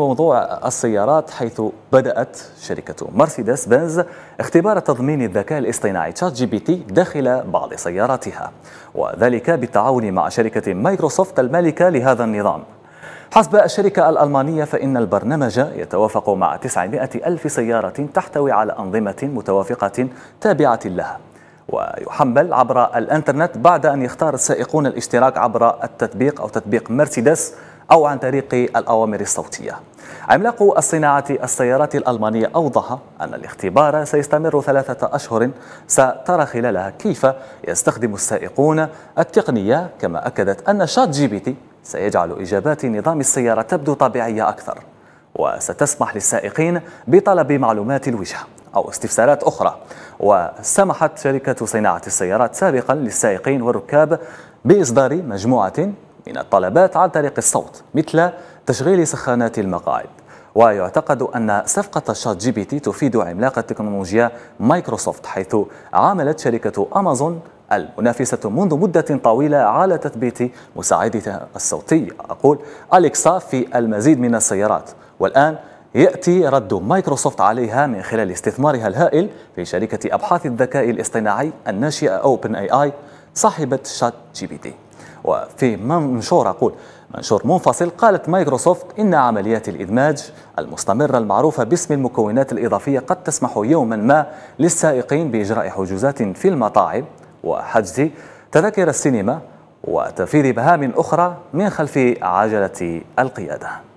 موضوع السيارات حيث بدأت شركة مرسيدس بنز اختبار تضمين الذكاء الاصطناعي تشات جي بي تي داخل بعض سياراتها وذلك بالتعاون مع شركة مايكروسوفت المالكة لهذا النظام حسب الشركة الألمانية فإن البرنامج يتوافق مع 900 ألف سيارة تحتوي على أنظمة متوافقة تابعة لها ويحمل عبر الانترنت بعد أن يختار السائقون الاشتراك عبر التطبيق أو تطبيق مرسيدس أو عن طريق الأوامر الصوتية عملاق الصناعة السيارات الألمانية أوضح أن الاختبار سيستمر ثلاثة أشهر سترى خلالها كيف يستخدم السائقون التقنية كما أكدت أن شات جي بي تي سيجعل إجابات نظام السيارة تبدو طبيعية أكثر وستسمح للسائقين بطلب معلومات الوجهة أو استفسارات أخرى وسمحت شركة صناعة السيارات سابقا للسائقين والركاب بإصدار مجموعة من الطلبات عن طريق الصوت مثل تشغيل سخانات المقاعد ويعتقد أن صفقة شات جي بي تي تفيد عملاق التكنولوجيا مايكروسوفت حيث عاملت شركة أمازون المنافسة منذ مدة طويلة على تثبيت مساعدتها الصوتي أقول أليكسا في المزيد من السيارات والآن يأتي رد مايكروسوفت عليها من خلال استثمارها الهائل في شركة أبحاث الذكاء الاصطناعي الناشئة أوبن اي اي صاحبة شات جي بي تي وفي منشور أقول منشور منفصل قالت مايكروسوفت إن عمليات الإدماج المستمرة المعروفة باسم المكونات الإضافية قد تسمح يوما ما للسائقين بإجراء حجوزات في المطاعم وحجز تذاكر السينما وتنفيذ مهام أخرى من خلف عجلة القيادة